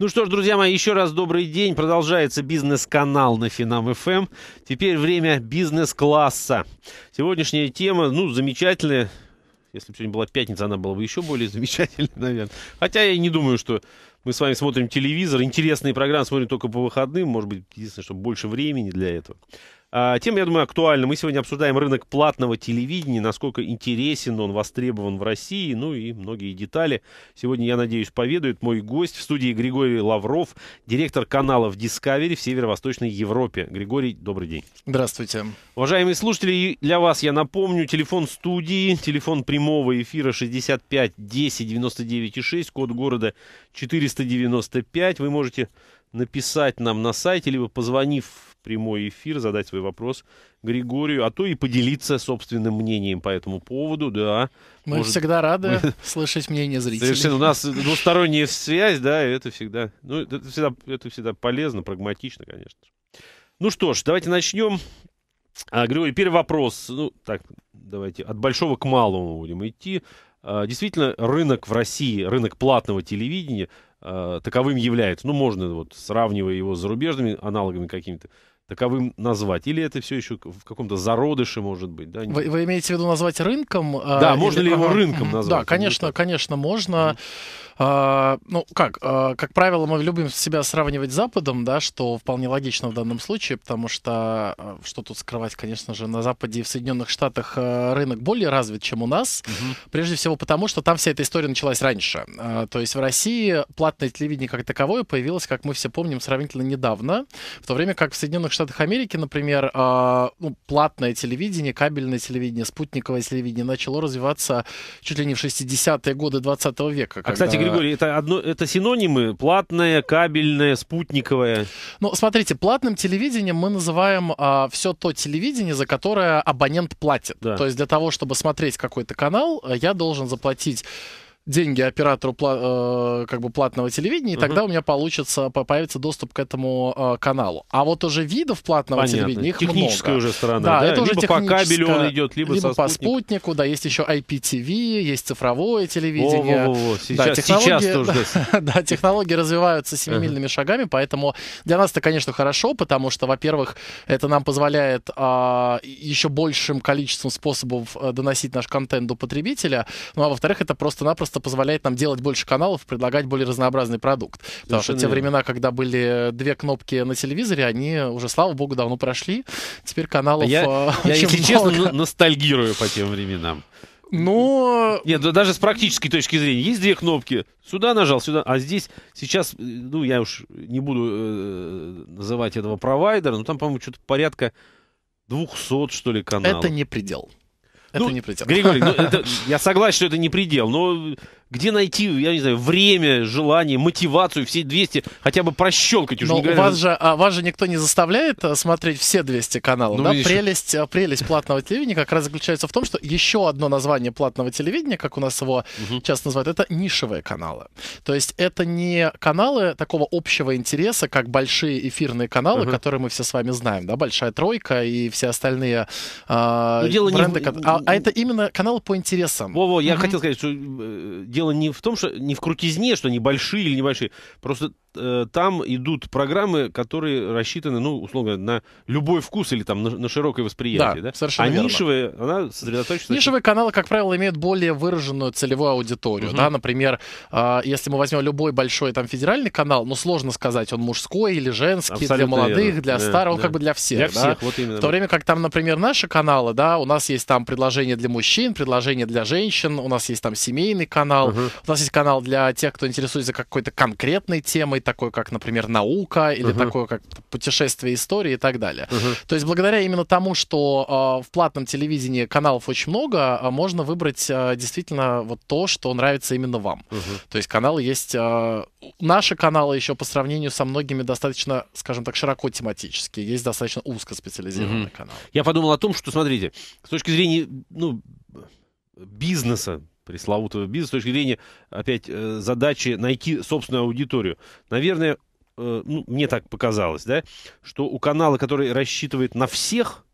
Ну что ж, друзья мои, еще раз добрый день. Продолжается бизнес-канал на Финам ФМ. Эм. Теперь время бизнес-класса. Сегодняшняя тема, ну, замечательная. Если бы сегодня была пятница, она была бы еще более замечательной, наверное. Хотя я не думаю, что мы с вами смотрим телевизор. Интересные программы смотрим только по выходным. Может быть, единственное, что больше времени для этого. А, тема, я думаю, актуальна. Мы сегодня обсуждаем рынок платного телевидения, насколько интересен он, востребован в России, ну и многие детали. Сегодня, я надеюсь, поведает мой гость в студии Григорий Лавров, директор канала в Discovery в Северо-Восточной Европе. Григорий, добрый день. Здравствуйте. Уважаемые слушатели, для вас я напомню, телефон студии, телефон прямого эфира 65 10 99 6, код города 495. Вы можете написать нам на сайте, либо позвонив прямой эфир, задать свой вопрос Григорию, а то и поделиться собственным мнением по этому поводу, да. Мы Может, всегда рады мы... слышать мнение зрителей. Совершенно. У нас двусторонняя связь, да, и это всегда, ну, это всегда, это всегда полезно, прагматично, конечно. Ну что ж, давайте начнем. А, Григорий, первый вопрос. Ну, так, давайте от большого к малому будем идти. А, действительно, рынок в России, рынок платного телевидения а, таковым является. Ну, можно вот сравнивая его с зарубежными аналогами какими-то, таковым назвать? Или это все еще в каком-то зародыше может быть? Да? Вы, вы имеете в виду назвать рынком? А, да, или... можно ли его рынком назвать? Да, конечно, конечно, можно. А, ну как, э, как правило, мы любим себя сравнивать с Западом, да, что вполне логично в данном случае, потому что, э, что тут скрывать, конечно же, на Западе и в Соединенных Штатах э, рынок более развит, чем у нас, угу. прежде всего потому, что там вся эта история началась раньше. Э, то есть в России платное телевидение как таковое появилось, как мы все помним, сравнительно недавно, в то время как в Соединенных Штатах Америки, например, э, ну, платное телевидение, кабельное телевидение, спутниковое телевидение начало развиваться чуть ли не в 60-е годы 20 века. А, когда... кстати а. Григорий, это, одно, это синонимы? Платное, кабельное, спутниковое? Ну, смотрите, платным телевидением мы называем а, все то телевидение, за которое абонент платит. Да. То есть для того, чтобы смотреть какой-то канал, э, я должен заплатить деньги оператору э, как бы платного телевидения, и угу. тогда у меня получится, появится доступ к этому э, каналу. А вот уже видов платного Понятно. телевидения их Техническая много. уже сторона. Да, да? это либо уже по кабелю он идет, либо, либо по спутнику. Да, есть еще IPTV, есть цифровое телевидение. О, о, о, Сейчас, да, технологии, сейчас тоже. да, технологии развиваются семимильными шагами, поэтому для нас это, конечно, хорошо, потому что, во-первых, это нам позволяет а, еще большим количеством способов э, доносить наш контент до потребителя, ну а во-вторых, это просто-напросто просто позволяет нам делать больше каналов, предлагать более разнообразный продукт. Потому что те времена, когда были две кнопки на телевизоре, они уже, слава богу, давно прошли. Теперь каналов Я, а, я если много. честно, ну, ностальгирую по тем временам. Но... Ну, Нет, да, ну, даже с практической точки зрения. Есть две кнопки. Сюда нажал, сюда. А здесь сейчас, э, ну, я уж не буду э, называть этого провайдера, но там, по-моему, что-то порядка 200, что ли, каналов. Это не предел. Это ну, не предел. Григорий, ну, это, я согласен, что это не предел, но где найти, я не знаю, время, желание, мотивацию, все 200 хотя бы прощелкать уже. Но не вас, же, а, вас же никто не заставляет э, смотреть все 200 каналов, ну, да? Еще. Прелесть, э, прелесть платного телевидения как раз заключается в том, что еще одно название платного телевидения, как у нас его угу. часто называют, это нишевые каналы. То есть это не каналы такого общего интереса, как большие эфирные каналы, угу. которые мы все с вами знаем, да, Большая Тройка и все остальные э, бренды. Не... А, а это именно каналы по интересам. Во-во, я угу. хотел сказать, что э, дело дело не в том, что не в крутизне, что они большие или небольшие. Просто Э, там идут программы, которые рассчитаны, ну, условно говоря, на любой вкус или там на, на широкое восприятие. Да, да? совершенно А верно. нишевые, она сосредоточена... Нишевые каналы, как правило, имеют более выраженную целевую аудиторию, угу. да, например, э, если мы возьмем любой большой там федеральный канал, ну, сложно сказать, он мужской или женский, Абсолютно для молодых, верно. для да, старых, да. он как бы для всех, для да? всех вот именно. В то время как там, например, наши каналы, да, у нас есть там предложение для мужчин, предложение для женщин, у нас есть там семейный канал, угу. у нас есть канал для тех, кто интересуется какой-то конкретной темой, Такое как, например, наука, или uh-huh. такое, как путешествие истории и так далее. Uh-huh. То есть благодаря именно тому, что э, в платном телевидении каналов очень много, а, можно выбрать э, действительно вот то, что нравится именно вам. Uh-huh. То есть каналы есть... Э, наши каналы еще по сравнению со многими достаточно, скажем так, широко тематические. Есть достаточно узко специализированные uh-huh. каналы. Я подумал о том, что, смотрите, с точки зрения, ну бизнеса, пресловутого бизнеса, с точки зрения, опять, э, задачи найти собственную аудиторию. Наверное, э, ну, мне так показалось, да, что у канала, который рассчитывает на всех,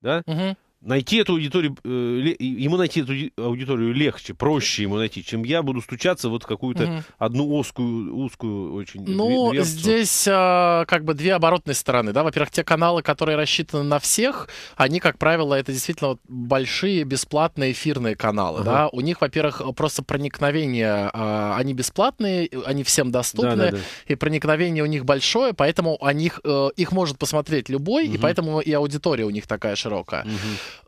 да, угу найти эту аудиторию, э, ему найти эту аудиторию легче, проще ему найти, чем я буду стучаться вот в какую-то угу. одну узкую, узкую очень. Ну, дверцу. здесь э, как бы две оборотные стороны, да. Во-первых, те каналы, которые рассчитаны на всех, они, как правило, это действительно вот большие бесплатные эфирные каналы, угу. да. У них, во-первых, просто проникновение, э, они бесплатные, они всем доступны, да, да, да. и проникновение у них большое, поэтому о них, их может посмотреть любой, угу. и поэтому и аудитория у них такая широкая. Угу.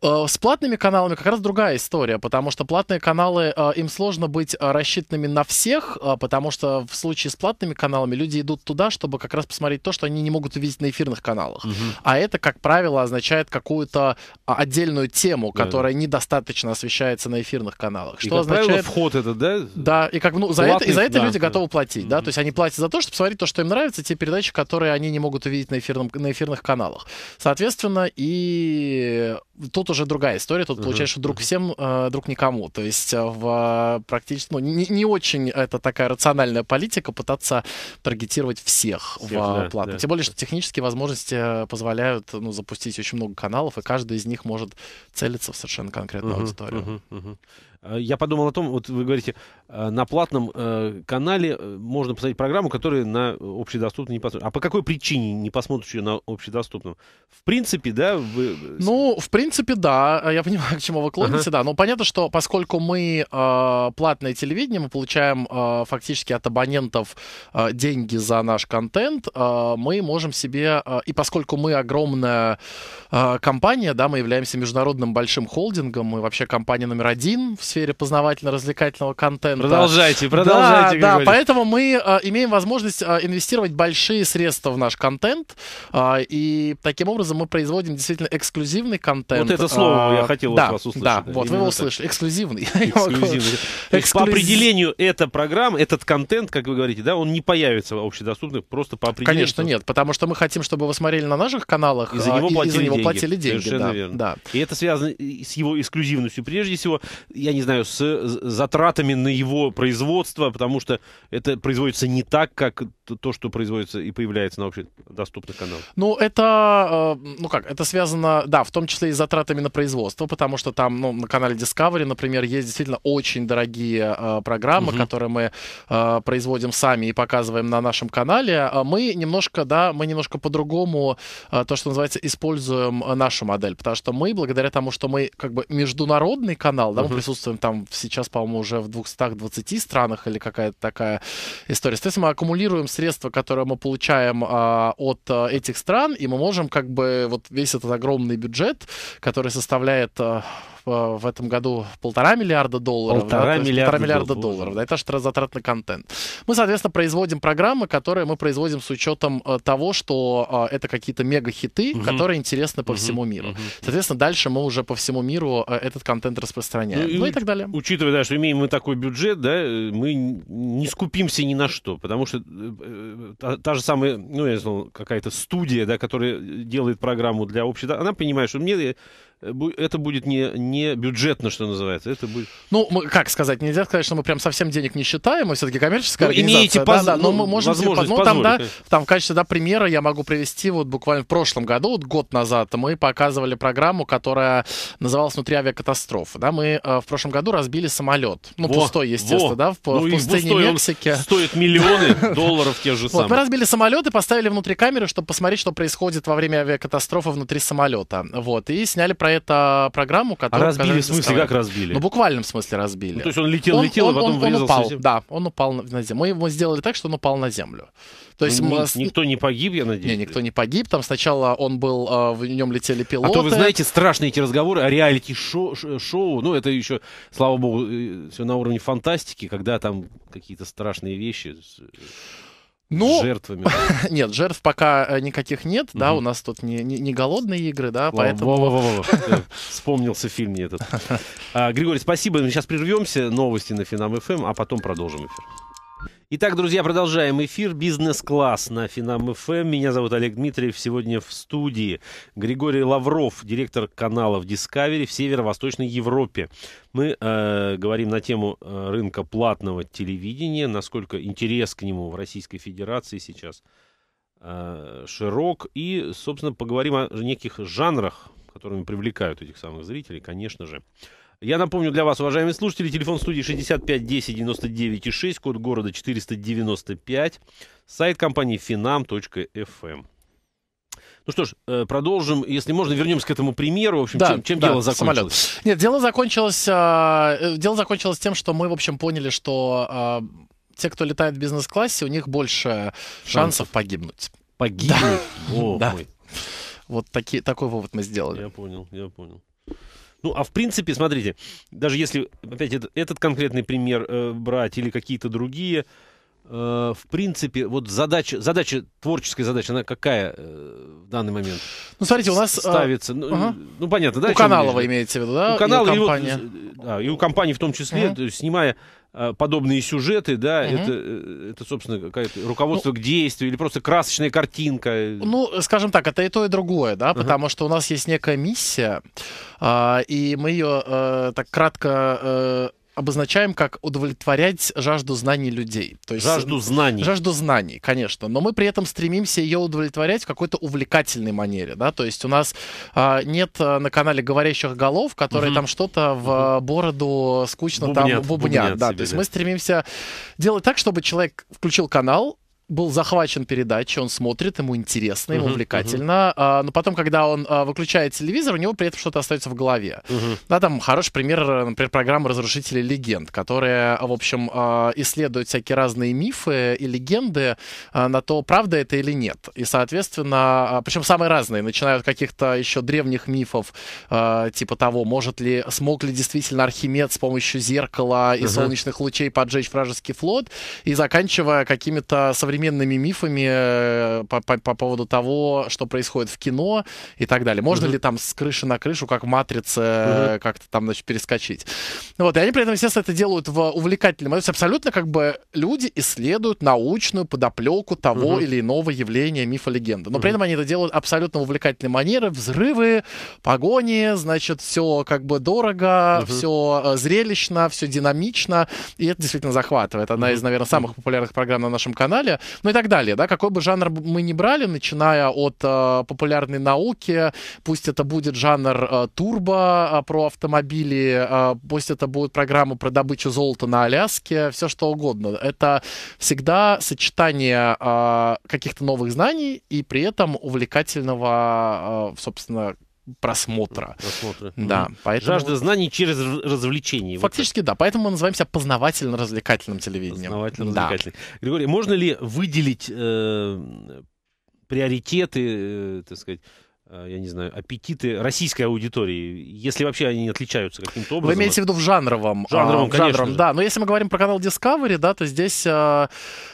Э, с платными каналами как раз другая история, потому что платные каналы, э, им сложно быть э, рассчитанными на всех, потому что в случае с платными каналами люди идут туда, чтобы как раз посмотреть то, что они не могут увидеть на эфирных каналах. Угу. А это, как правило, означает какую-то а, отдельную тему, которая да, недостаточно освещается на эфирных каналах. Что и, как означает... правило, вход это, да? Да, и как ну, за Платных, это, и за это да, люди да. готовы платить, угу. да, то есть они платят за то, чтобы посмотреть то, что им нравится, те передачи, которые они не могут увидеть на, эфирном, на эфирных каналах. Соответственно, и тут уже другая история. Тут uh-huh. получается, что друг всем, э, друг никому. То есть э, в э, практически ну, не, не очень это такая рациональная политика пытаться таргетировать всех, всех в да, платную. Да. Тем более, что технические возможности э, позволяют ну, запустить очень много каналов, и каждый из них может целиться в совершенно конкретную uh-huh, аудиторию. Uh-huh, uh-huh. А, я подумал о том, вот вы говорите, а, на платном э, канале э, можно посмотреть программу, которая на общедоступной не посмотришь. А по какой причине не посмотришь ее на общедоступном? В принципе, да? Вы... Э, ну, в принципе, да. А я понимаю, к чему вы клоните, ага. да. Но понятно, что поскольку мы э, платное телевидение, мы получаем э, фактически от абонентов э, деньги за наш контент, э, мы можем себе... Э, и поскольку мы огромная э, компания, да, мы являемся международным большим холдингом, мы вообще компания номер один в сфере сфере познавательно-развлекательного контента. Продолжайте, продолжайте. Да, да поэтому мы э, имеем возможность э, инвестировать большие средства в наш контент, э, и таким образом мы производим действительно эксклюзивный контент. Вот это слово а, я хотел да, вас услышать. Да, да вот вы его услышали. Эксклюзивный. Эксклюзивный. Эксклюзив... По определению эта программа, этот контент, как вы говорите, да, он не появится в общедоступных просто по определению. Конечно, нет, потому что мы хотим, чтобы вы смотрели на наших каналах и за него платили и за него деньги. Платили деньги Совершенно да, верно. Да. И это связано с его эксклюзивностью. Прежде всего, я не не знаю, с затратами на его производство, потому что это производится не так, как то, что производится и появляется на общедоступных каналах? Ну, это, э, ну как, это связано, да, в том числе и с затратами на производство, потому что там, ну, на канале Discovery, например, есть действительно очень дорогие э, программы, угу. которые мы э, производим сами и показываем на нашем канале. А мы немножко, да, мы немножко по-другому, то, что называется, используем нашу модель, потому что мы, благодаря тому, что мы как бы международный канал, да, угу. мы присутствуем приветствуем там сейчас, по-моему, уже в 220 странах или какая-то такая история. Соответственно, мы аккумулируем средства, которые мы получаем а, от а, этих стран, и мы можем как бы вот весь этот огромный бюджет, который составляет... А, Э, в этом году полтора миллиарда долларов. Полтора да, миллиарда, полтора миллиарда долларов. долларов да, это же затрат на контент. Мы, соответственно, производим программы, которые мы производим с учетом э, того, что э, это какие-то мега-хиты, угу. которые интересны по угу. всему миру. Угу. Соответственно, дальше мы уже по всему миру этот контент распространяем. Ну, ну и, и так далее. Учитывая, да, что имеем мы такой бюджет, да, мы не скупимся ни на что, потому что та, та же самая, ну, я знаю, какая-то студия, да, которая делает программу для общества, она понимает, что мне Э, это будет не, не бюджетно, что называется. Это будет... Ну, мы, как сказать, нельзя сказать, что мы прям совсем денег не считаем, мы все-таки коммерческая ну, организация. Имеете да, да, но ну, мы можем типа, себе, ну, там, да, там в качестве да, примера я могу привести вот буквально в прошлом году, вот год назад, мы показывали программу, которая называлась «Внутри авиакатастрофы». Да, мы э, в прошлом году разбили самолет. Ну, во, пустой, естественно, во. да, в, ну, в пустыне Мексики. стоит миллионы долларов тех же самых. Вот, мы разбили самолет и поставили внутри камеры, чтобы посмотреть, что происходит во время авиакатастрофы внутри самолета. Вот, и сняли программу про это программу, которую... А разбили в смысле? Как разбили? Ну, буквальном смысле разбили. Ну, то есть он летел, он, летел, он, а потом он, врезался он упал, в землю. Да, он упал на землю. Мы его сделали так, что он упал на землю. То ну, есть ну, мы... Никто не погиб, я надеюсь? Нет, никто не погиб. Там сначала он был, а, в нем летели пилоты. А то вы знаете, страшные эти разговоры о реалити-шоу. Ну, это еще, слава богу, э, все на уровне фантастики, когда там какие-то страшные вещи... Э, ну, жертвами. нет, жертв пока э, никаких нет, да, у нас тут не, не, голодные игры, да, поэтому... Во, во, во, во. Вспомнился фильм мне этот. А, Григорий, спасибо, мы сейчас прервемся, новости на Финам ФМ, эм, а потом продолжим эфир. Итак, друзья, продолжаем эфир. Бизнес-класс на Финам ФМ. Эм. Меня зовут Олег Дмитриев. Сегодня в студии Григорий Лавров, директор каналов Discovery в северо-восточной Европе. Мы э, говорим на тему э, рынка платного телевидения, насколько интерес к нему в Российской Федерации сейчас э, широк. И, собственно, поговорим о неких жанрах, которыми привлекают этих самых зрителей, конечно же. Я напомню для вас, уважаемые слушатели, телефон студии 65 10 99 и 6, код города 495, сайт компании finam.fm. Эм. Ну что ж, э, продолжим. Если можно, вернемся к этому примеру. В общем, да, чем, чем да, дело закончилось? Самолет. Нет, дело закончилось, э, дело закончилось тем, что мы, в общем, поняли, что э, те, кто летает в бизнес-классе, у них больше шансов, шансов погибнуть. Погибнуть? Да. О, да. Мой. Вот такие, такой вывод мы сделали. Я понял, я понял. Ну, а в принципе, смотрите, даже если, опять, этот, конкретный пример э, брать или какие-то другие, Э, в принципе, вот задача, задача, творческая задача, она какая э, в данный момент? Ну, смотрите, у нас... А, Ставится, ну, ага. ну, понятно, да? У Каналова имеется в виду, да? У Канала и у компании. И, да, и у компании в том числе, ага. то есть, снимая э, подобные сюжеты, да, угу. это, это, собственно, какое-то руководство ну, к действию или просто красочная картинка. Ну, скажем так, это и то, и другое, да, угу. потому что у нас есть некая миссия, э, и мы ее э, так кратко обозначаем как удовлетворять жажду знаний людей. То есть, жажду э, знаний. Жажду знаний, конечно. Но мы при этом стремимся ее удовлетворять в какой-то увлекательной манере. Да? То есть у нас а, э, нет на канале говорящих голов, которые угу. там что-то в угу. бороду скучно бубнят, там бубнят. бубнят да? Себе, То есть да. мы стремимся делать так, чтобы человек включил канал, был захвачен передачей, он смотрит, ему интересно, ему uh-huh, увлекательно, uh-huh. А, но потом, когда он а, выключает телевизор, у него при этом что-то остается в голове. Uh-huh. Да, там хороший пример, э, например, программа «Разрушители легенд», которая, в общем, а, исследует всякие разные мифы и легенды а, на то, правда это или нет. И, соответственно, а, причем самые разные, начиная от каких-то еще древних мифов, а, типа того, может ли, смог ли действительно Архимед с помощью зеркала и uh-huh. солнечных лучей поджечь вражеский флот, и заканчивая какими-то современными современными мифами э, по, поводу того, что происходит в кино и так далее. Можно угу. ли там с крыши на крышу, как в матрице, угу. как-то там, значит, перескочить. Вот, и они при этом, естественно, это делают в увлекательном. То есть абсолютно как бы люди исследуют научную подоплеку того угу. или иного явления мифа легенды. Но угу. при этом они это делают абсолютно в увлекательной манере. Взрывы, погони, значит, все как бы дорого, угу. все э, зрелищно, все динамично. И это действительно захватывает. Одна угу. из, наверное, самых популярных программ на нашем канале ну и так далее, да, какой бы жанр мы ни брали, начиная от э, популярной науки, пусть это будет жанр э, турбо э, про автомобили, э, пусть это будет программа про добычу золота на Аляске, все что угодно. Это всегда сочетание э, каких-то новых знаний и при этом увлекательного, э, собственно, просмотра. просмотра. Да, mm. поэтому... Жажда знаний через развлечение. Фактически, вот да. Поэтому мы называемся познавательно-развлекательным телевидением. Познавательно-развлекательным. Да. Григорий, можно ли выделить э, приоритеты, э, так сказать, Э, я не знаю, аппетиты российской аудитории, если вообще они отличаются каким-то образом. Вы имеете в виду в жанровом? А, жанровом, э, конечно жанровом, же. да. Но если мы говорим про канал Discovery, да, то здесь э,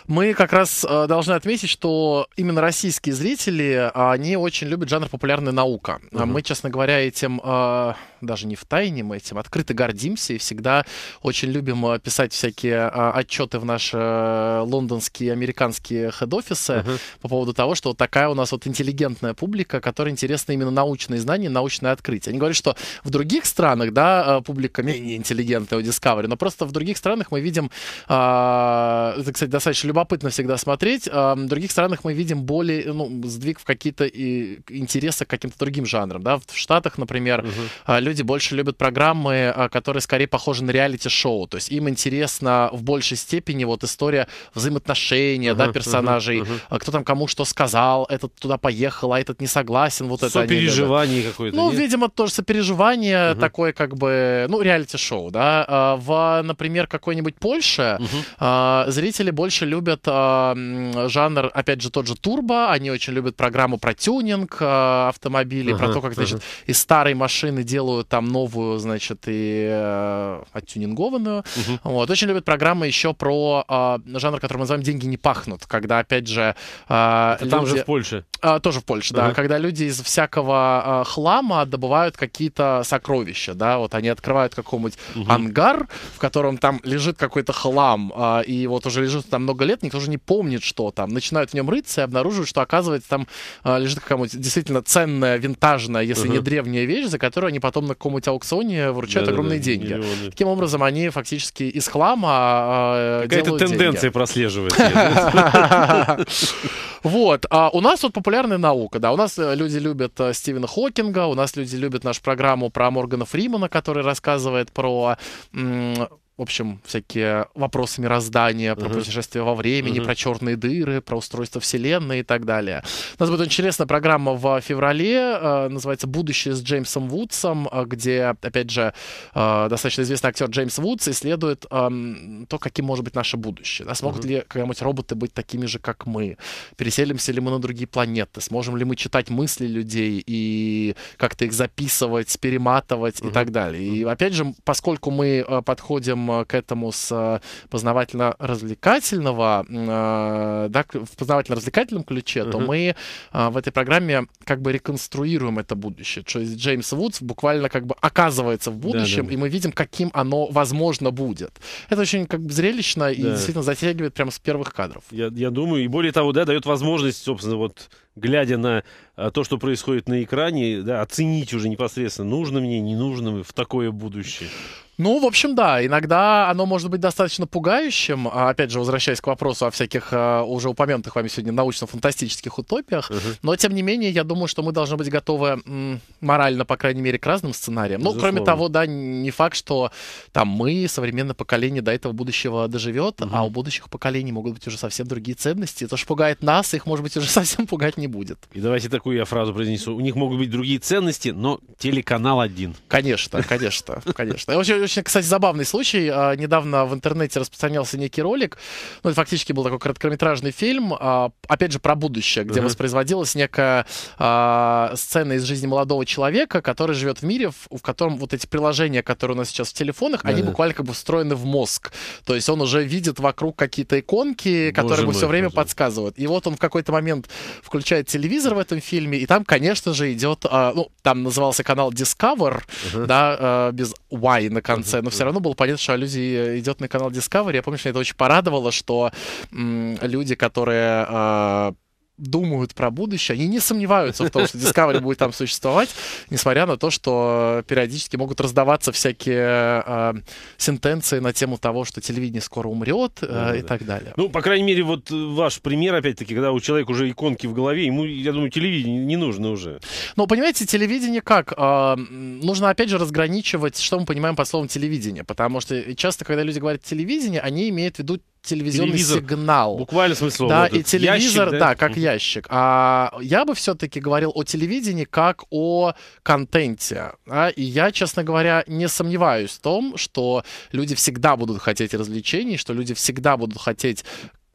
мы как раз э, должны отметить, что именно российские зрители, э, они очень любят жанр популярная наука. Угу. Мы, честно говоря, этим... Э, даже не в тайне, мы этим открыто гордимся и всегда очень любим э, писать всякие э, отчеты в наши э, лондонские, американские хед-офисы uh-huh. по поводу того, что вот такая у нас вот интеллигентная публика, которой интересны именно научные знания, научные открытия. Они говорят, что в других странах, да, публика менее интеллигентная у Discovery, но просто в других странах мы видим, а, это, кстати, достаточно любопытно всегда смотреть, а, в других странах мы видим более, ну, сдвиг в какие-то и интересы к каким-то другим жанрам, да, в Штатах, например, uh-huh люди больше любят программы, а, которые скорее похожи на реалити-шоу. То есть им интересно в большей степени вот история взаимоотношения, uh-huh, да, персонажей, uh-huh, uh-huh. кто там кому что сказал, этот туда поехал, а этот не согласен, вот это. Сопереживание какое-то. Ну, нет? видимо, тоже сопереживание uh-huh. такое как бы, ну, реалити-шоу, да. А, в, например, какой-нибудь Польше uh-huh. зрители больше любят жанр, опять же, тот же турбо, они очень любят программу про тюнинг автомобилей, uh-huh, про то, как, значит, uh-huh. из старой машины делают новую, там новую, значит, и э, оттюнингованную. Угу. Вот. Очень любят программы еще про э, жанр, который мы называем «Деньги не пахнут», когда, опять же... А, э, люди... Там же в Польше. Э, тоже в Польше, угу. да. Когда люди из всякого э, хлама добывают какие-то сокровища, да, вот они открывают какой-нибудь угу. ангар, в котором там лежит какой-то хлам, э, и вот уже лежит там много лет, никто уже не помнит, что там. Начинают в нем рыться и обнаруживают, что, оказывается, там э, лежит какая-нибудь действительно ценная, винтажная, если угу. не древняя вещь, за которую они потом потом на каком-нибудь аукционе вручают да, огромные да, деньги. Миллионы. Таким образом, они фактически из хлама а, а, Какая-то тенденция деньги. прослеживается. Вот. А у нас вот популярная наука, да. У нас э, люди любят э, Стивена Хокинга, у нас люди любят нашу программу про Моргана Фримана, который рассказывает про в общем, всякие вопросы мироздания, про uh-huh. путешествия во времени, uh-huh. про черные дыры, про устройство Вселенной и так далее. У нас будет очень интересная программа в феврале, э, называется «Будущее с Джеймсом Вудсом», э, где, опять же, э, достаточно известный актер Джеймс Вудс исследует эм, то, каким может быть наше будущее. Да, смогут uh-huh. ли когда-нибудь роботы быть такими же, как мы? Переселимся ли мы на другие планеты? Сможем ли мы читать мысли людей и как-то их записывать, перематывать uh-huh. и так далее? И, опять же, поскольку мы подходим а, к этому с а, познавательно-развлекательного, а, да, в познавательно-развлекательном ключе, uh-huh. то мы в этой программе как бы реконструируем это будущее. То есть Джеймс Вудс буквально как бы оказывается в будущем, да, да. и мы видим, каким оно возможно будет. Это очень как бы зрелищно да. и действительно затягивает прямо с первых кадров. Я, я думаю, и более того, да, дает возможность, собственно, вот глядя на то, что происходит на экране, да, оценить уже непосредственно, нужно мне, не нужно в такое будущее. Ну, в общем, да, иногда оно может быть достаточно пугающим. А, опять же, возвращаясь к вопросу о всяких а, уже упомянутых вами сегодня научно-фантастических утопиях. Uh-huh. Но, тем не менее, я думаю, что мы должны быть готовы морально, по крайней мере, к разным сценариям. Безусловно. Ну, кроме того, да, не факт, что там мы, современное поколение, до этого будущего доживет, uh-huh. а у будущих поколений могут быть уже совсем другие ценности. Это что пугает нас, их, может быть, уже совсем пугать не будет. И давайте такую я фразу произнесу. У них могут быть другие ценности, но телеканал один. Конечно, конечно, конечно очень, кстати, забавный случай. А, недавно в интернете распространялся некий ролик. Ну, это фактически был такой короткометражный фильм, а, опять же, про будущее, где uh-huh. воспроизводилась некая а, сцена из жизни молодого человека, который живет в мире, в котором вот эти приложения, которые у нас сейчас в телефонах, да, они буквально как бы встроены в мозг. То есть он уже видит вокруг какие-то иконки, боже которые ему мой, все время боже. подсказывают. И вот он в какой-то момент включает телевизор в этом фильме, и там, конечно же, идет, ну, там назывался канал Discover, uh-huh. да, без Y на канале конце, но все равно было понятно, что аллюзия идет на канал Discovery. Я помню, что это очень порадовало, что люди, которые а, думают про будущее, они не сомневаются в том, что Discovery будет там существовать, несмотря на то, что периодически могут раздаваться всякие э, сентенции на тему того, что телевидение скоро умрет э, да, и да. так далее. Ну, по крайней мере, вот э, ваш пример, опять-таки, когда у человека уже иконки в голове, ему, я думаю, телевидение не нужно уже. Ну, понимаете, телевидение как? Э, нужно, опять же, разграничивать, что мы понимаем по словам телевидение, потому что э, часто, когда люди говорят телевидение, они имеют в виду телевизионный телевизор, сигнал. Буквально смысл. Да, и телевизор, ящик, да? да, как ящик. А я бы все-таки говорил о телевидении как о контенте. А, и я, честно говоря, не сомневаюсь в том, что люди всегда будут хотеть развлечений, что люди всегда будут хотеть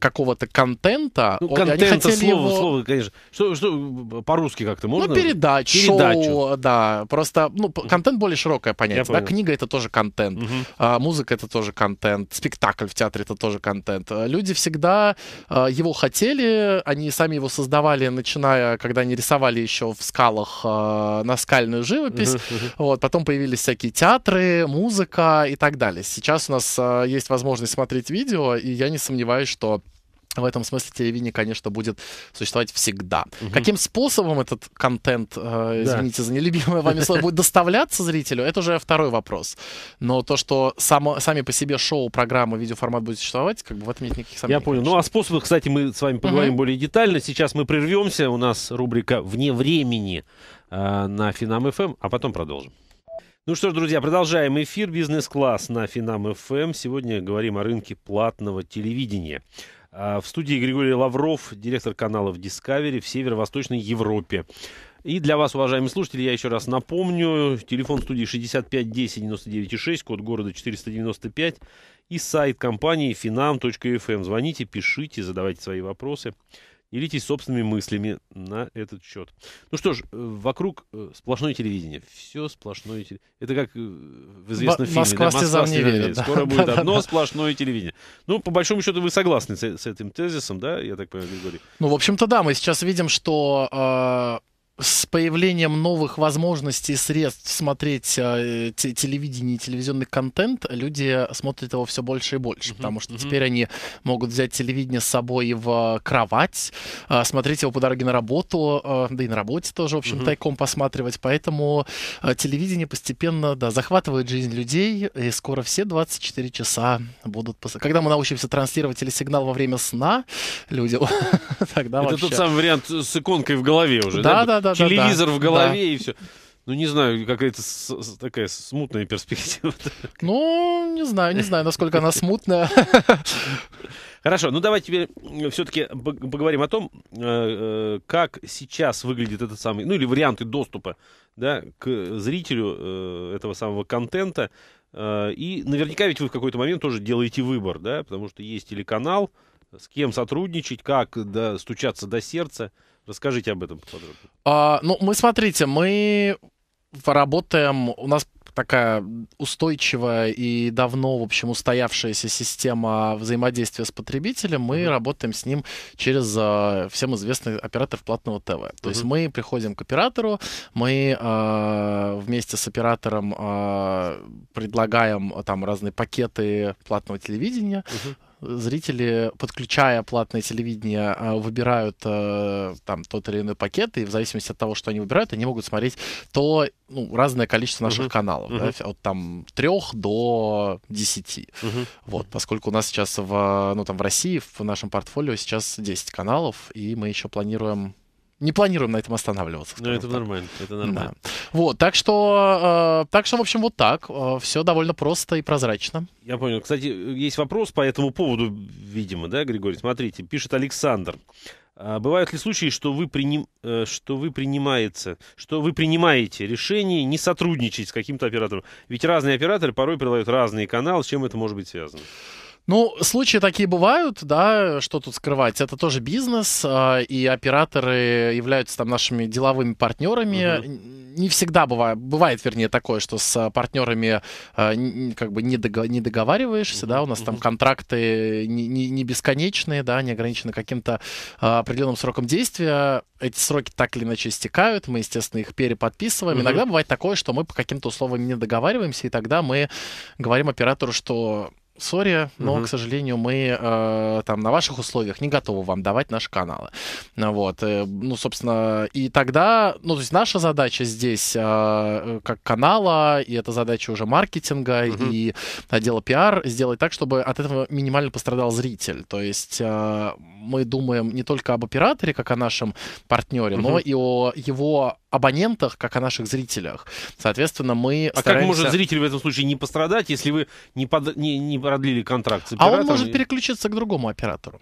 какого-то контента. Ну, контента, они слово, его... слово, конечно. Что, что э, по-русски как-то ну, можно? Ну, передач, Передачу. шоу, да. Просто, ну, контент более широкое понятие, Я да. Книга — это тоже контент, угу. а, музыка — это тоже контент, спектакль в театре — это тоже контент. А, люди всегда а, его хотели, они сами его создавали, начиная, когда они рисовали еще в скалах а, наскальную живопись. Угу, Вот, потом появились всякие театры, музыка и так далее. Сейчас у нас а, есть возможность смотреть видео, и я не сомневаюсь, что в этом смысле телевидение, конечно, будет существовать всегда. Угу. Каким способом этот контент, э, извините да. за нелюбимое вами слово, будет доставляться зрителю, это уже второй вопрос. Но то, что само, сами по себе шоу, программы, видеоформат будет существовать, как бы в этом нет никаких сомнений. Я понял. Ну, конечно. Ну, а о способах, кстати, мы с вами поговорим угу. более детально. Сейчас мы прервемся. У нас рубрика «Вне времени» э, на Финам-ФМ, эм, а потом продолжим. Ну что ж, друзья, продолжаем эфир «Бизнес-класс» на Финам-ФМ. Эм. Сегодня говорим о рынке платного телевидения. А, в студии Григорий Лавров, директор каналов Discovery в Северо-Восточной Европе. И для вас, уважаемые слушатели, я еще раз напомню, телефон студии 65 10 99 6, код города 495 и сайт компании finam.fm. Эм. Звоните, пишите, задавайте свои вопросы. Делитесь собственными мыслями на этот счет. Ну что ж, э, вокруг э, сплошное телевидение. Все сплошное телевидение. Это как э, в известном Б- фильме. Москва, да? слезам не верит. Да. Скоро будет одно сплошное телевидение. Ну, по большому счету, вы согласны с, с этим тезисом, да, я так понимаю, Григорий? Ну, в общем-то, да, мы сейчас видим, что с появлением новых возможностей средств смотреть а, э, телевидение и телевизионный контент, люди смотрят его все больше и больше, mm-hmm. потому что mm-hmm. теперь они могут взять телевидение с собой в а, кровать, э, смотреть его по дороге на работу, э, да и на работе тоже, в общем, mm-hmm. тайком посматривать. Поэтому э, телевидение постепенно да, захватывает жизнь людей, и скоро все 24 часа будут... Пос... Когда мы научимся транслировать телесигнал во время сна, люди... Тогда Это тот самый вариант с иконкой в голове уже, да? Да, да, да да, телевизор да, в голове да. и все. Ну, не знаю, какая-то такая смутная перспектива. Ну, не знаю, не знаю, насколько она смутная. Хорошо, ну давай теперь э, все-таки поговорим о том, э, э, как сейчас выглядит этот самый, ну или варианты доступа да, к зрителю этого самого контента. И наверняка ведь вы в какой-то момент тоже делаете выбор, да, потому что есть телеканал, с кем сотрудничать, как да, стучаться до сердца, Расскажите об этом подробнее. А, ну, мы, смотрите, мы работаем, у нас такая устойчивая и давно, в общем, устоявшаяся система взаимодействия с потребителем, мы mm-hmm. работаем с ним через э, всем известный оператор платного ТВ. То mm-hmm. есть мы приходим к оператору, мы э, вместе с оператором э, предлагаем там разные пакеты платного телевидения. Mm-hmm зрители, подключая платное телевидение, а, выбирают а, там тот или иной пакет, и в зависимости от того, что они выбирают, они могут смотреть то ну, разное количество наших uh-huh. каналов, uh-huh. Да, от там трех до десяти. Uh-huh. Вот, поскольку у нас сейчас в, ну, там, в России, в нашем портфолио сейчас 10 каналов, и мы еще планируем не планируем на этом останавливаться. Ну, это так. нормально, это нормально. Да. Вот, так что, э, так что, в общем, вот так. Э, все довольно просто и прозрачно. Я понял. Кстати, есть вопрос по этому поводу, видимо, да, Григорий? Смотрите, пишет Александр. А, бывают ли случаи, что вы, приним... Э, что вы принимается, что вы принимаете решение не сотрудничать с каким-то оператором? Ведь разные операторы порой предлагают разные каналы. С чем это может быть связано? Ну, случаи такие бывают, да, что тут скрывать. Это тоже бизнес, а, и операторы являются там нашими деловыми партнерами. Угу. Не всегда бывает, бывает, вернее, такое, что с а, партнерами а, как бы не, договариваешься, угу. да, у нас угу. там контракты не, не, не бесконечные, да, не ограничены каким-то определенным сроком действия. Эти сроки так или иначе истекают, мы, естественно, их переподписываем. Угу. Иногда бывает такое, что мы по каким-то условиям не договариваемся, и тогда мы говорим оператору, что сори, но, угу. к сожалению, мы э, там на ваших условиях не готовы вам давать наши каналы. Вот, э, ну, собственно, и тогда, ну, то есть наша задача здесь э, э как канала, и это задача уже маркетинга угу. и отдела пиар, сделать так, чтобы от этого минимально пострадал зритель. То есть... Э, мы думаем не только об операторе, как о нашем партнере, угу. но и о его абонентах, как о наших зрителях. Соответственно, мы а стараемся... как может зритель в этом случае не пострадать, если вы не, под... не, не продлили контракт с оператором? А он может переключиться к другому оператору.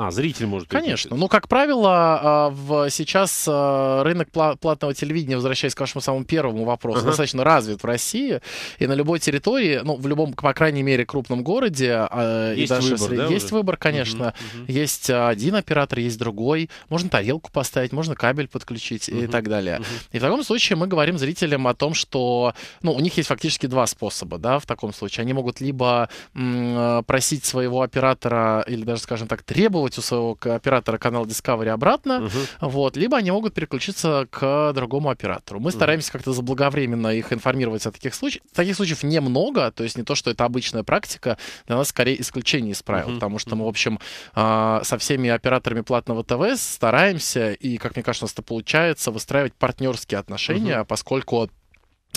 А, зритель может Конечно. Ну, как правило, а, в, сейчас а, рынок платного телевидения, возвращаясь к вашему самому первому вопросу, uh-huh. достаточно развит в России. И на любой территории, ну, в любом, по крайней мере, крупном городе, а, есть, и даже выбор, сред... да, есть уже? выбор, конечно. Uh-huh, uh-huh. Есть один оператор, есть другой. Можно тарелку поставить, можно кабель подключить uh-huh. и так далее. Uh-huh. И в таком случае мы говорим зрителям о том, что ну, у них есть фактически два способа, да, в таком случае. Они могут либо м- просить своего оператора, или даже, скажем так, требовать требовать у своего оператора канал Discovery обратно, угу. вот, либо они могут переключиться к другому оператору. Мы угу. стараемся как-то заблаговременно их информировать о таких случаях. Таких случаев немного, то есть не то, что это обычная практика, для нас скорее исключение из правил, угу. потому что мы, в общем, а, со всеми операторами платного ТВ стараемся, и, как мне кажется, у нас это получается, выстраивать партнерские отношения, угу. поскольку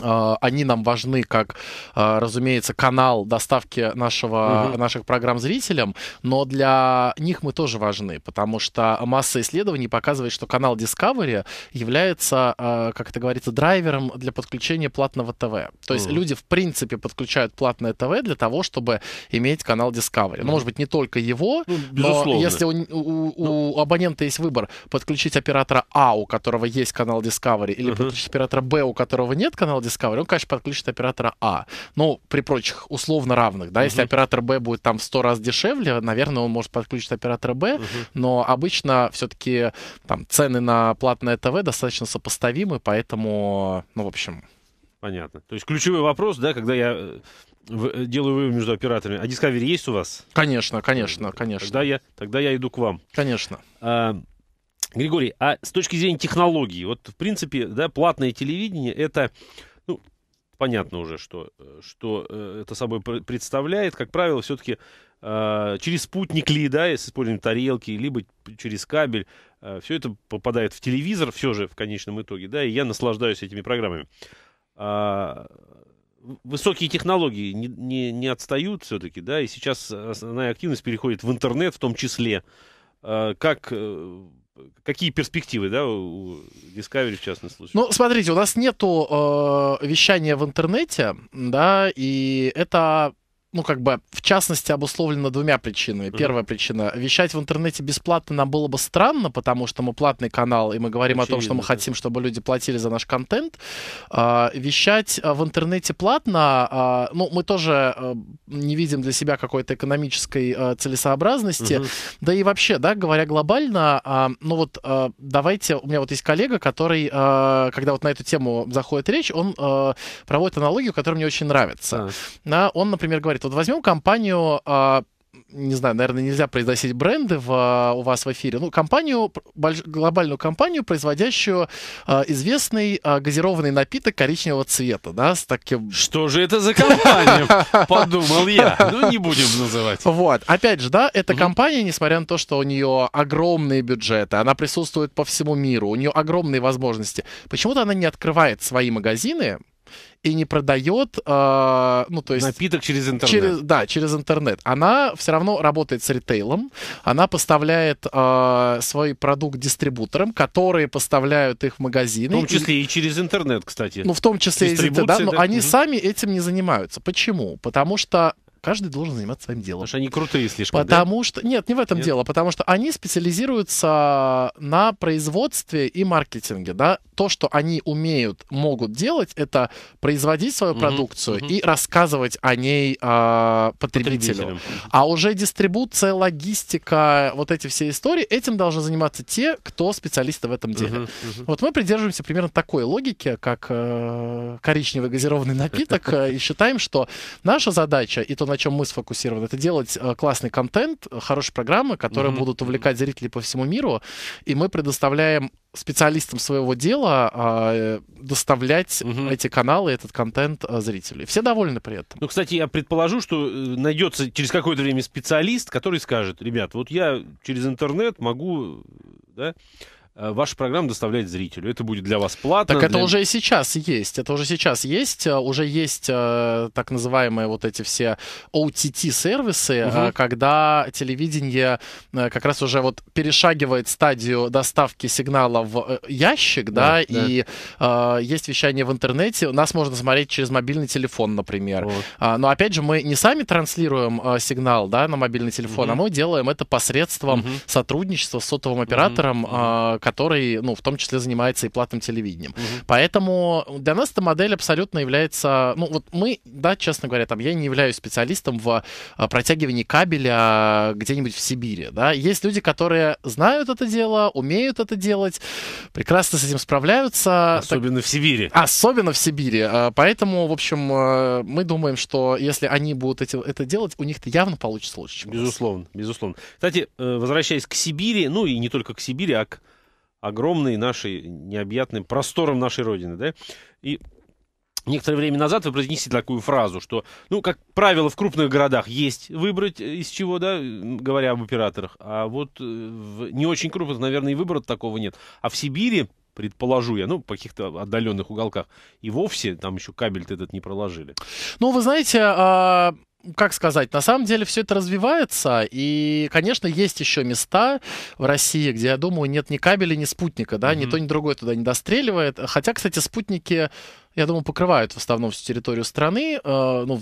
а, они нам важны как, а, разумеется, канал доставки нашего, угу. наших программ зрителям, но для них мы тоже важны, потому что масса исследований показывает, что канал Discovery является, а, как это говорится, драйвером для подключения платного ТВ. То есть угу. люди, в принципе, подключают платное ТВ для того, чтобы иметь канал Discovery. Да. Ну, может быть, не только его, ну, но если у, у, ну. абонента есть выбор подключить оператора А, у которого есть канал Discovery, или угу. подключить оператора Б, у которого нет канала канал Discovery, он, конечно, подключит оператора А. Ну, при прочих условно равных, да, угу. если оператор Б будет там в 100 раз дешевле, наверное, он может подключить оператора Б, угу. но обычно все-таки там цены на платное ТВ достаточно сопоставимы, поэтому, ну, в общем... Понятно. То есть ключевой вопрос, да, когда я э, э, делаю вывод между операторами. А Discovery есть у вас? Конечно, конечно, э, конечно. Тогда я, тогда я иду к вам. Конечно. А, Григорий, а с точки зрения технологий, вот в принципе, да, платное телевидение это понятно уже, что, э, что э, это собой представляет. Как правило, все-таки а, через спутник ли, да, с использованием тарелки, либо через кабель. Э, все это попадает в телевизор все же в конечном итоге, да, и я наслаждаюсь этими программами. А, высокие технологии не, не, не отстают все-таки, да, и сейчас основная активность переходит в интернет в том числе. А, как какие перспективы, да, у Discovery в частном случае? Ну, смотрите, у нас нету э, вещания в интернете, да, и это ну, как бы, в частности, обусловлено двумя причинами. Mm-hmm. Первая причина. Вещать в интернете бесплатно нам было бы странно, потому что мы платный канал, и мы говорим Очевидно, о том, что мы хотим, чтобы люди платили за наш контент. А, вещать а, в интернете платно, а, ну, мы тоже а, не видим для себя какой-то экономической а, целесообразности. Mm-hmm. Да и вообще, да, говоря глобально, а, ну вот а, давайте, у меня вот есть коллега, который, а, когда вот на эту тему заходит речь, он а, проводит аналогию, которая мне очень нравится. Mm-hmm. А, он, например, говорит, говорит. Вот возьмем компанию а, не знаю, наверное, нельзя произносить бренды в, а, у вас в эфире, ну, компанию, больш, глобальную компанию, производящую э, известный э, газированный напиток коричневого цвета, да, с таким... Что же это за компания, подумал я, ну, не будем называть. Вот, опять же, да, эта компания, несмотря на то, что у нее огромные бюджеты, она присутствует по всему миру, у нее огромные возможности, почему-то она не открывает свои магазины, и не продает, э, ну то есть напиток через интернет. Через, да, через интернет. Она все равно работает с ритейлом, она поставляет э, свой продукт дистрибуторам, которые поставляют их в магазины. В том числе и, и через интернет, кстати. Ну в том числе и да, но да? они угу. сами этим не занимаются. Почему? Потому что Каждый должен заниматься своим делом. Потому что они крутые слишком. Потому да? что. Нет, не в этом Нет? дело, потому что они специализируются на производстве и маркетинге. Да? То, что они умеют, могут делать, это производить свою угу, продукцию угу. и рассказывать о ней э, потребителю. А уже дистрибуция, логистика, вот эти все истории, этим должны заниматься те, кто специалисты в этом деле. Угу, угу. Вот мы придерживаемся примерно такой логики, как э, коричневый газированный напиток, э, и считаем, что наша задача и то, на чем мы сфокусированы, это делать э, классный контент, э, хорошие программы, которые mm-hmm. будут увлекать зрителей по всему миру, и мы предоставляем специалистам своего дела а, э, доставлять угу. эти каналы, этот контент э, зрителей. Все довольны при этом. Ну, кстати, я предположу, что э, найдется через какое-то время специалист, который скажет, ребят, вот я через интернет могу да, Э, ваша программа доставляет зрителю. Это будет для вас платно. Так это для... уже и сейчас есть. Это уже сейчас есть. Э, уже есть э, так называемые вот эти все OTT-сервисы, угу. э, когда телевидение э, как раз уже вот перешагивает стадию доставки сигнала в э, ящик, да, да, да. и э, есть вещание в интернете. Нас можно смотреть через мобильный телефон, например. Вот. А, но опять же, мы не сами транслируем э, сигнал, да, на мобильный телефон, угу. а мы делаем это посредством угу. сотрудничества с сотовым оператором, угу который, ну, в том числе занимается и платным телевидением. Угу. Поэтому для нас эта модель абсолютно является, ну, вот мы, да, честно говоря, там, я не являюсь специалистом в а, протягивании кабеля где-нибудь в Сибири, да. Есть люди, которые знают это дело, умеют это делать, прекрасно с этим справляются. Особенно так... в Сибири. Особенно в Сибири. А, поэтому, в общем, а, мы думаем, что если они будут эти, это делать, у них-то явно получится лучше, чем Безусловно, безусловно. Кстати, э, возвращаясь к Сибири, ну и не только к Сибири, а к огромной нашей, необъятным простором нашей Родины, да, и некоторое время назад вы произнесли такую фразу, что, ну, как правило, в крупных городах есть выбрать э, из чего, да, говоря об операторах, а вот э, в не очень крупных, наверное, и выбора такого нет. А в Сибири, предположу я, ну, в каких-то отдаленных уголках, и вовсе там еще кабель-то этот не проложили. Ну, вы знаете, а, как сказать, на самом деле все это развивается, и, конечно, есть еще места в России, где, я думаю, нет ни кабеля, ни спутника, да, mm-hmm. ни то, ни другое туда не достреливает. Хотя, кстати, спутники, я думаю, покрывают в основном всю территорию страны, э, ну,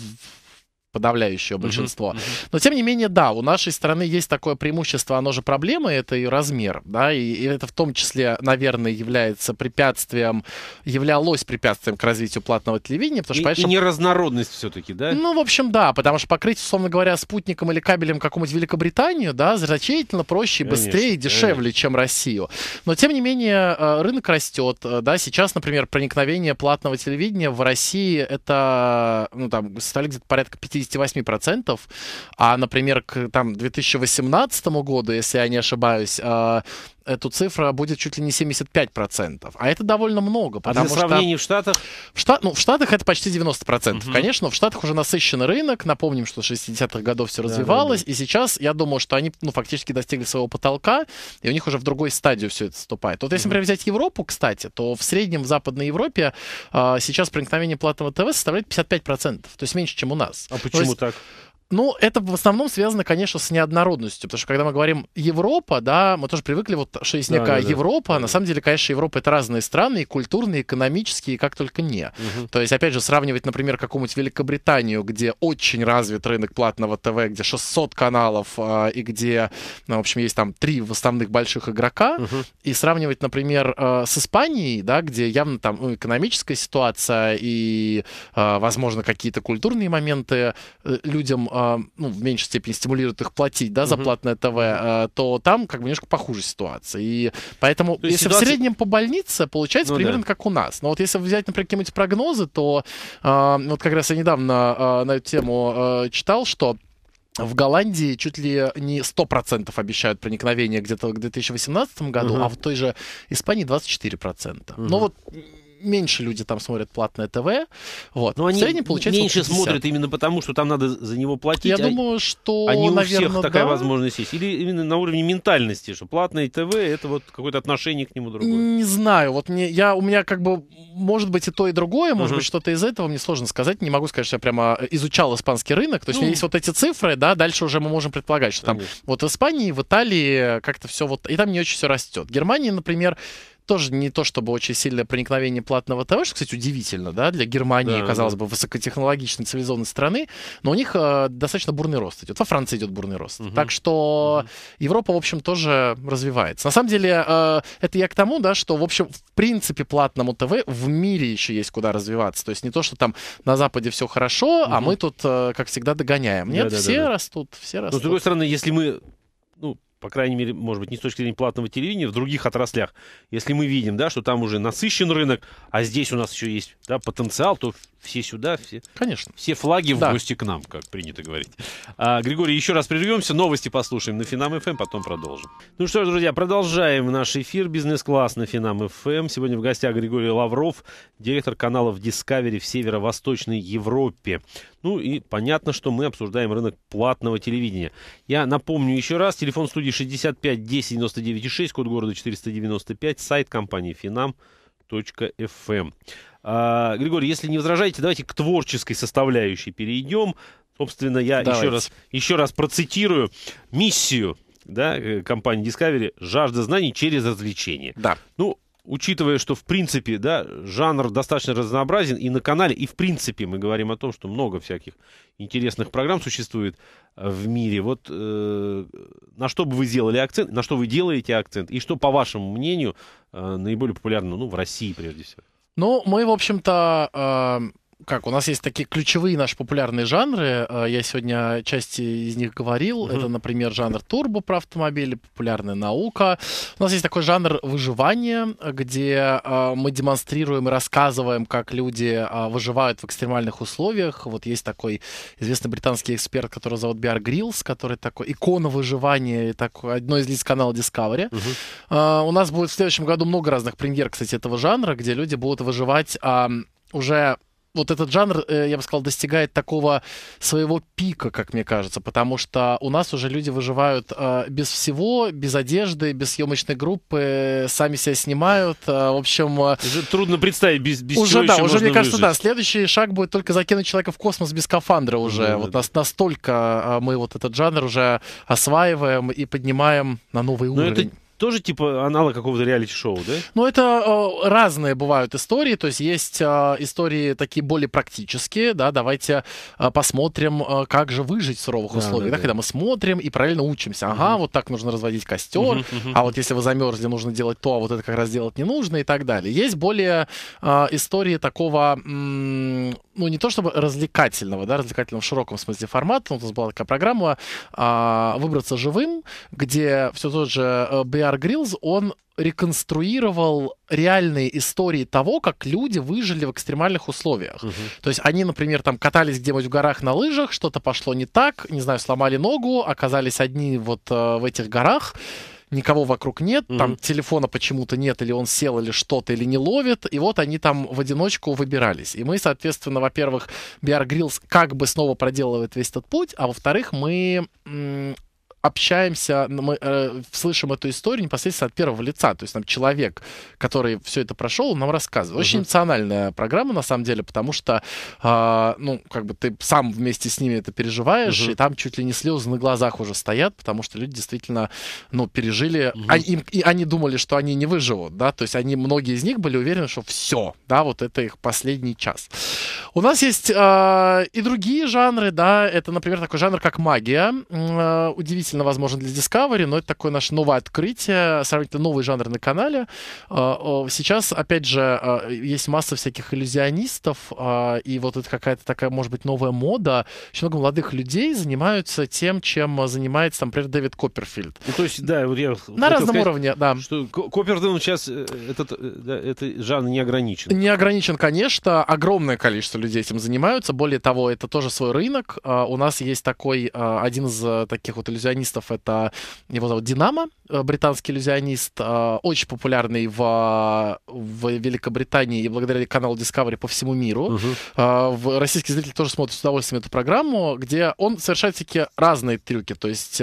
подавляющее большинство. Uh-huh, uh-huh. Но тем не менее, да, у нашей страны есть такое преимущество, оно же проблема, это ее размер, да, и, и это в том числе, наверное, является препятствием, являлось препятствием к развитию платного телевидения, потому что, и, понимаешь... И неразнородность все-таки, да? Ну, в общем, да, потому что покрыть, условно говоря, спутником или кабелем какому нибудь Великобританию, да, значительно проще, конечно, быстрее и дешевле, конечно. чем Россию. Но, тем не менее, э, рынок растет, э, да, сейчас, например, проникновение платного телевидения в России, это, ну, там, стали где-то порядка 50 58%, а, например, к там, 2018 году, если я не ошибаюсь, а, эту цифра будет чуть ли не 75%. А это довольно много. Потому а для сравнения что... в Штатах? В, Штат... ну, в Штатах это почти 90%. Угу. Конечно, в Штатах уже насыщенный рынок. Напомним, что 60-х годов все развивалось. Да, да, да. И сейчас я думаю, что они ну, фактически достигли своего потолка, и у них уже в другой стадию все это вступает. Вот если, например, взять Европу, кстати, то в среднем в Западной Европе а, сейчас проникновение платного ТВ составляет 55%. То есть меньше, чем у нас. А почему есть... так? Ну, это в основном связано, конечно, с неоднородностью, потому что когда мы говорим Европа, да, мы тоже привыкли вот что есть некая да, да, Европа, а да. на самом деле, конечно, Европа это разные страны, и культурные, и экономические, и как только не. Угу. То есть, опять же, сравнивать, например, какую-нибудь Великобританию, где очень развит рынок платного ТВ, где 600 каналов а, и где, ну, в общем, есть там три в основных больших игрока, угу. и сравнивать, например, а, с Испанией, да, где явно там ну, экономическая ситуация и, возможно, какие-то культурные моменты э, людям а, ну, в меньшей степени стимулируют их платить, да, за угу. платное ТВ, а, то там как бы немножко похуже ситуация. И поэтому, то если ситуация... в среднем по больнице, получается ну, примерно да. как у нас. Но вот если взять, например, какие-нибудь прогнозы, то а, вот как раз я недавно на эту тему читал, что в Голландии чуть ли не 100% обещают проникновение где-то к 2018 году, угу. а в той же Испании 24%. Угу. Но вот меньше люди там смотрят платное ТВ. Вот. Но в они среднем получается меньше смотрят именно потому, что там надо за него платить. Я а думаю, что они наверное, у всех такая да. возможность есть. Или именно на уровне ментальности, что платное ТВ это вот какое-то отношение к нему другое. Не знаю. Вот мне я у меня как бы может быть и то и другое, может uh-huh. быть что-то из этого мне сложно сказать. Не могу сказать, что я прямо изучал испанский рынок. То есть ну. есть вот эти цифры, да. Дальше уже мы можем предполагать, что там Конечно. вот в Испании, в Италии как-то все вот и там не очень все растет. Германия, например, тоже не то чтобы очень сильное проникновение платного ТВ, что, кстати, удивительно, да, для Германии, да, казалось да. бы, высокотехнологичной цивилизованной страны, но у них э, достаточно бурный рост идет. Во Франции идет бурный рост. Угу. Так что угу. Европа, в общем, тоже развивается. На самом деле, э, это я к тому, да, что, в общем, в принципе, платному ТВ в мире еще есть куда развиваться. То есть не то, что там на Западе все хорошо, угу. а мы тут, э, как всегда, догоняем. Нет, да, да, все да, да. растут, все растут. Но, с другой стороны, если мы по крайней мере, может быть, не с точки зрения платного телевидения, в других отраслях. Если мы видим, да, что там уже насыщен рынок, а здесь у нас еще есть да, потенциал, то все сюда, все, Конечно. все флаги да. в гости к нам, как принято говорить. А, Григорий, еще раз прервемся, новости послушаем на Финам ФМ, эм, потом продолжим. Ну что ж, друзья, продолжаем наш эфир «Бизнес-класс» на Финам ФМ. Эм. Сегодня в гостях Григорий Лавров, директор каналов Discovery в северо-восточной Европе. Ну и понятно, что мы обсуждаем рынок платного телевидения. Я напомню еще раз, телефон студии 65 10 99 6, код города 495, сайт компании Финам. .фм. Эм. А, Григорий, если не возражаете, давайте к творческой составляющей перейдем. Собственно, я еще раз, еще раз процитирую миссию да, э, компании Discovery «Жажда знаний через развлечения". Да. Ну, учитывая, что в принципе, да, жанр достаточно разнообразен и на канале, и в принципе мы говорим о том, что много всяких интересных программ существует э, в мире. Вот э, на что бы вы сделали акцент, на что вы делаете акцент, и что, по вашему мнению, э, наиболее популярно, ну, в России прежде всего? Ну, мы, в общем-то, э, как, у нас есть такие ключевые наши популярные жанры. Э, я сегодня части из них говорил. Mm-hmm. Это, например, жанр турбо про автомобили, популярная наука. У нас есть такой жанр выживания, где э, мы демонстрируем и рассказываем, как люди э, выживают в экстремальных условиях. Вот есть такой известный британский эксперт, который зовут Биар Грилс, который такой икона выживания, такой, одно из лиц канала Discovery. Mm-hmm. У нас будет в следующем году много разных премьер, кстати, этого жанра, где люди будут выживать уже вот этот жанр, э, я бы сказал, достигает такого своего пика, как мне кажется, потому что у нас уже люди выживают э, без всего, без одежды, без съемочной группы, сами себя снимают, э, в общем... Уже трудно представить, без, без уже, чего да, уже, мне кажется, да, следующий шаг будет только закинуть человека в космос без скафандра уже. Да, ну вот да. настолько мы вот этот жанр уже осваиваем и поднимаем на новый Но уровень. Это тоже типа аналог какого-то реалити-шоу, да? Ну, это э, разные бывают истории. То есть есть э, истории такие более практические, да, давайте э, посмотрим, э, как же выжить в суровых да, условиях, да, да, когда мы смотрим и правильно учимся. Ага, угу. вот так нужно разводить костер, угу, угу. а вот если вы замерзли, нужно делать то, а вот это как раз делать не нужно и так далее. Есть более э, истории такого, м- ну, не то чтобы развлекательного, да, развлекательного в широком смысле формата. У нас была такая программа э, «Выбраться живым», где все тот же э, Jar Grylls, он реконструировал реальные истории того, как люди выжили в экстремальных условиях. Угу. То есть они, например, там катались где-нибудь в горах на лыжах, что-то пошло не так, не знаю, сломали ногу, оказались одни вот э, в этих горах никого вокруг нет, mm-hmm. там телефона почему-то нет, или он сел, или что-то, или не ловит, и вот они там в одиночку выбирались. И мы, соответственно, во-первых, Биар Гриллс как бы снова проделывает весь этот путь, а во-вторых, мы общаемся, мы э, слышим эту историю непосредственно от первого лица. То есть нам человек, который все это прошел, нам рассказывает. Очень эмоциональная программа, на самом деле, потому что, э, ну, как бы ты сам вместе с ними это переживаешь, и там чуть ли не слезы на глазах уже стоят, потому что люди действительно, ну, пережили. Они, а и они думали, что они не выживут, да, то есть они, многие из них были уверены, что все, да, вот это их последний час. У нас есть э, и другие жанры, да, это, например, такой жанр, как магия. Э, удивительно применительно, возможно, для Discovery, но это такое наше новое открытие, сравнительно новый жанр на канале. А, сейчас, опять же, а, есть масса всяких иллюзионистов, а, и вот это какая-то такая, может быть, новая мода. Очень много молодых людей занимаются тем, чем занимается, например, Дэвид Копперфильд. Ну, то есть, да, вот я... На разном сказать, уровне, да. Что Копперфильд сейчас, э, этот, э, этот жанр не ограничен. Не ограничен, конечно. Огромное количество людей этим занимаются. Более того, это тоже свой рынок. У нас есть такой, один из э, таких вот иллюзионистов, иллюзионистов это его зовут Динамо, э, британский иллюзионист, э, очень популярный в, в Великобритании и благодаря каналу Discovery по всему миру. Uh-huh. Э, Российские зрители тоже смотрят с удовольствием эту программу, где он совершает всякие разные трюки. То есть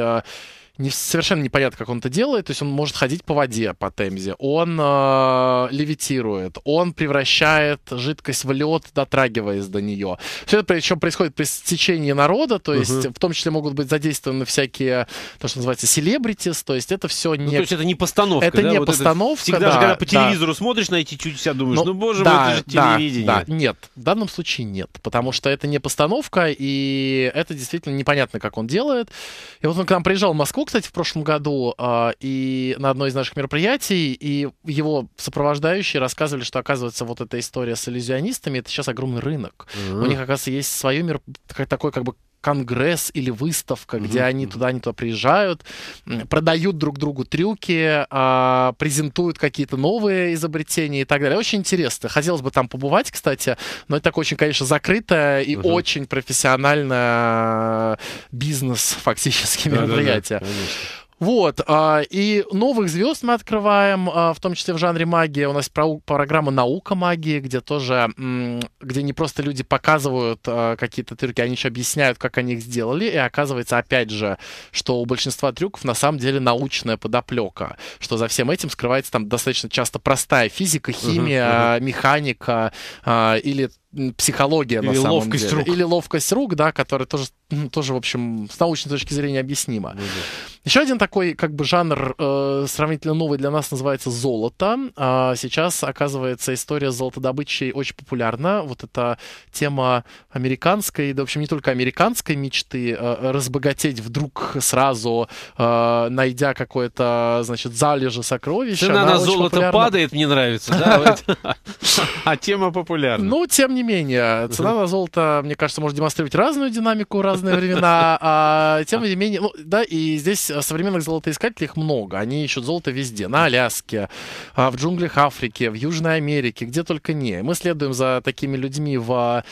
не, совершенно непонятно, как он это делает. То есть он может ходить по воде, по темзе, он э, левитирует, он превращает жидкость в лед, дотрагиваясь до нее. Все это причем происходит при стечении народа, то есть uh-huh. в том числе могут быть задействованы всякие, то, что называется, селебритис, то есть это все ну, не... Ну, то есть это не постановка, Это да? не вот постановка, это Всегда да, же, когда по телевизору да. смотришь на эти чудеса, думаешь, ну, ну боже да, мой, это же да, телевидение. Да, нет, в данном случае нет, потому что это не постановка, и это действительно непонятно, как он делает. И вот он к нам приезжал в Москву кстати, в прошлом году э, и на одной из наших мероприятий, и его сопровождающие рассказывали, что, оказывается, вот эта история с иллюзионистами, это сейчас огромный рынок. Mm-hmm. У них, оказывается, есть свое мир такой как бы конгресс или выставка, где mm-hmm. они туда, они туда приезжают, продают друг другу трюки, а, презентуют какие-то новые изобретения и так далее. Очень интересно. Хотелось бы там побывать, кстати, но это такое очень, конечно, закрытое и угу. очень профессиональное а, бизнес фактически да, мероприятие. Да, да, конечно. Вот, а, и новых звезд мы открываем, а, в том числе в жанре магии. У нас программа «Наука магии», где тоже, где не просто люди показывают а, какие-то трюки, они еще объясняют, как они их сделали, и оказывается, опять же, что у большинства трюков на самом деле научная подоплека, что за всем этим скрывается там достаточно часто простая физика, химия, uh-huh, uh-huh. механика или психология Или на самом ловкость деле. Рук. Или ловкость рук, да, которая тоже, ну, тоже, в общем, с научной точки зрения объяснима. Угу. Ну Еще один такой, как бы, жанр э, сравнительно новый для нас называется золото. А сейчас, оказывается, история золотодобычи очень популярна. Вот эта тема американской, да, в общем, не только американской мечты, э, разбогатеть вдруг сразу, э, найдя какое-то, значит, залежи сокровища. Цена на золото популярна. падает, мне нравится, да? А тема популярна. Ну, тем не менее, цена на золото, мне кажется, может демонстрировать разную динамику, разные времена, а тем не менее, ну, да, и здесь а, современных золотоискателей их много, они ищут золото везде, на Аляске, а, в джунглях Африки, в Южной Америке, где только не. Мы следуем за такими людьми в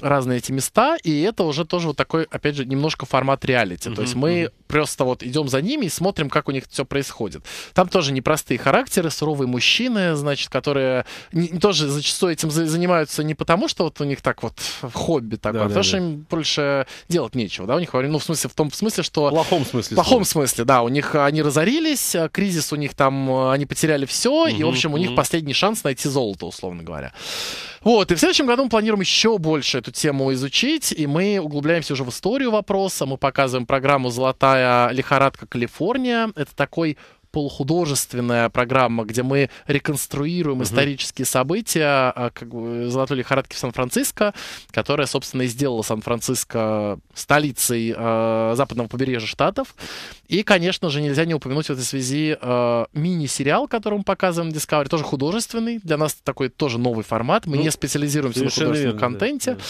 разные эти места, и это уже тоже вот такой, опять же, немножко формат реалити, то есть мы просто вот идем за ними и смотрим, как у них все происходит. Там тоже непростые характеры, суровые мужчины, значит, которые тоже зачастую этим занимаются не потому, что вот у них так вот хобби такое, да, потому да, что да. им больше делать нечего, да, у них, ну, в смысле, в том смысле, что... В плохом смысле. В плохом смысле, да, у них они разорились, э, кризис у них там, э, они потеряли все, угу, и, в общем, у них последний шанс найти золото, условно говоря. Вот, и в следующем году мы планируем еще больше эту тему изучить, и мы углубляемся уже в историю вопроса, мы показываем программу «Золотая лихорадка Калифорния», это такой полухудожественная программа, где мы реконструируем угу. исторические события, а, как бы золотой лихорадки в Сан-Франциско, которая, собственно, и сделала Сан-Франциско столицей э, западного побережья штатов. И, конечно же, нельзя не упомянуть в этой связи э, мини-сериал, который мы показываем на Discovery, тоже художественный. Для нас такой тоже новый формат. Мы ну, не специализируемся на художественном верно, контенте. Да, да.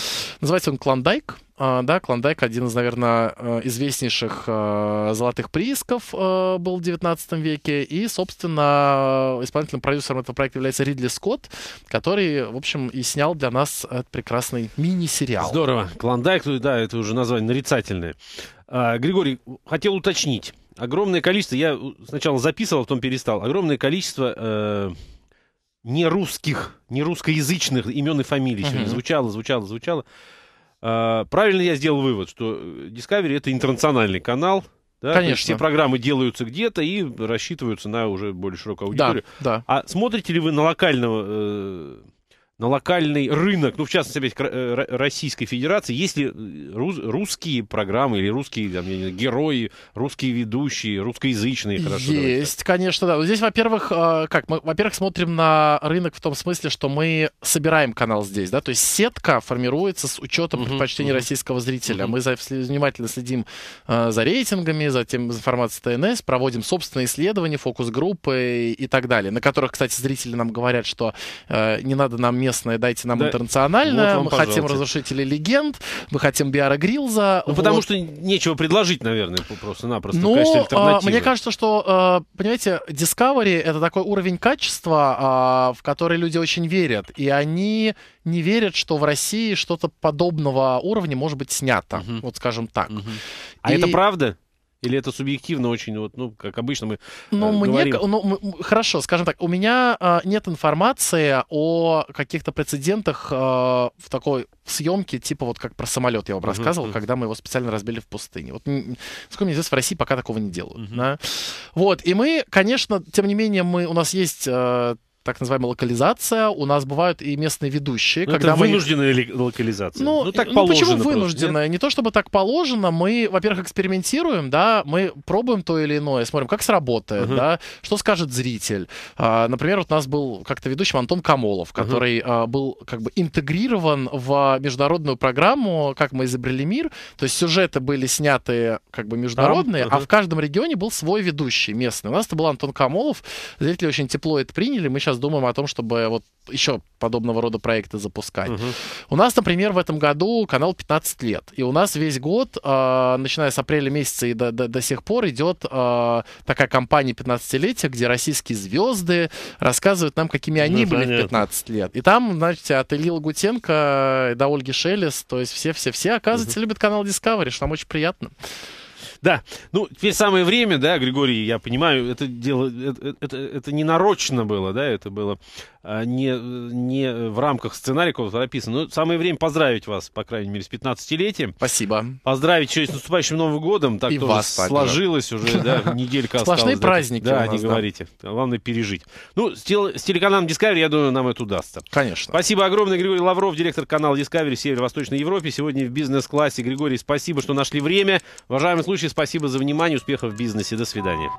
Называется он «Клондайк». А, да, Клондайк один из, наверное, э, известнейших э, золотых приисков э, был в 19 веке. И, собственно, исполнительным продюсером этого проекта является Ридли Скотт, который, в общем, и снял для нас этот прекрасный мини-сериал. Здорово. Клондайк, да, это уже название нарицательное. А, Григорий, хотел уточнить. Огромное количество, я сначала записывал, потом перестал. Огромное количество э, не русских, не русскоязычных имен и фамилий mm звучало, звучало, звучало. А, правильно я сделал вывод, что э, Discovery это интернациональный канал. Да? Конечно. Все программы делаются где-то и рассчитываются на уже более широкую аудиторию. Да, да. А смотрите ли вы на локального э, на локальный рынок, ну, в частности, э, Российской Федерации, если ли э, русские программы или русские там, знаю, герои, русские ведущие, русскоязычные? Хорошо, есть, давайте. конечно, да. Здесь, во-первых, э, как мы, во-первых, смотрим на рынок в том смысле, что мы собираем канал здесь, да, то есть сетка формируется с учетом предпочтений российского зрителя. Мы за, внимательно следим за рейтингами, за тем информацией ТНС, проводим собственные исследования, фокус-группы и, так далее, на которых, кстати, зрители нам говорят, что не надо нам местное, дайте нам да. интернациональное. Вот мы пожалуйста. хотим разрушителей легенд, мы хотим Биара Грилза. Ну, вот. потому что нечего предложить, наверное, просто-напросто Но, в качестве Мне кажется, что, э, понимаете, Discovery — это такой уровень качества, а, в который люди очень верят. И они не верят, что в России что-то подобного уровня может быть снято. Угу. Вот скажем так. Угу. А и... это правда? Или это субъективно очень, вот, ну, как обычно мы ну, э, мне, говорим? Ну, хорошо, скажем так, у меня э, нет информации о каких-то прецедентах э, в такой съемке, типа вот как про самолет я вам uh-huh, рассказывал, uh-huh. когда мы его специально разбили в пустыне. Вот, сколько мне известно в России пока такого не делают. Uh-huh. Да? Вот, и мы, конечно, тем не менее, мы, у нас есть э, так называемая локализация. У нас бывают и местные ведущие. Но ну, когда это вынужденная мы... локализация. Ну, ну так ну, положено. Почему вынужденная? нет? не то чтобы так положено. Мы, во-первых, экспериментируем, да, мы пробуем то или иное, смотрим, как сработает, uh-huh. да, что скажет зритель. А, например, вот у нас был как-то ведущий Антон Камолов, который uh-huh. а, был как бы интегрирован в международную программу «Как мы изобрели мир». То есть сюжеты были сняты как бы международные, uh-huh. а в каждом регионе был свой ведущий местный. У нас это был Антон Камолов. Зрители очень тепло это приняли. Мы сейчас сейчас думаем о том, чтобы вот еще подобного рода проекты запускать. Угу. У нас, например, в этом году канал 15 лет. И у нас весь год, э, начиная с апреля месяца и до, до, до сих пор, идет э, а, такая кампания 15-летия, где российские звезды рассказывают нам, какими они ну, были понятно. в 15 лет. И там, знаете, от Ильи Лагутенко до Ольги Шелес, то есть все-все-все, оказывается, угу. любят канал Discovery, что нам очень приятно. Да, ну, теперь самое время, да, Григорий, я понимаю, это дело, э, э, это, это, это не нарочно было, да, это было а, не, не в рамках сценария какого записано. Но ну, самое время поздравить вас, по крайней мере, с 15-летием. Спасибо. Поздравить еще и с наступающим Новым годом. Так и тоже вас, сложилось уже, да, неделька осталась. Сплошные праздники Да, не говорите. Главное пережить. Ну, с, тел с телеканалом Discovery, я думаю, нам это удастся. Конечно. Спасибо огромное, Григорий Лавров, директор канала Discovery Северо-Восточной Европе. Сегодня в бизнес-классе. Григорий, спасибо, что нашли время. Уважаемые случаи, спасибо за внимание. Успехов в бизнесе. До свидания.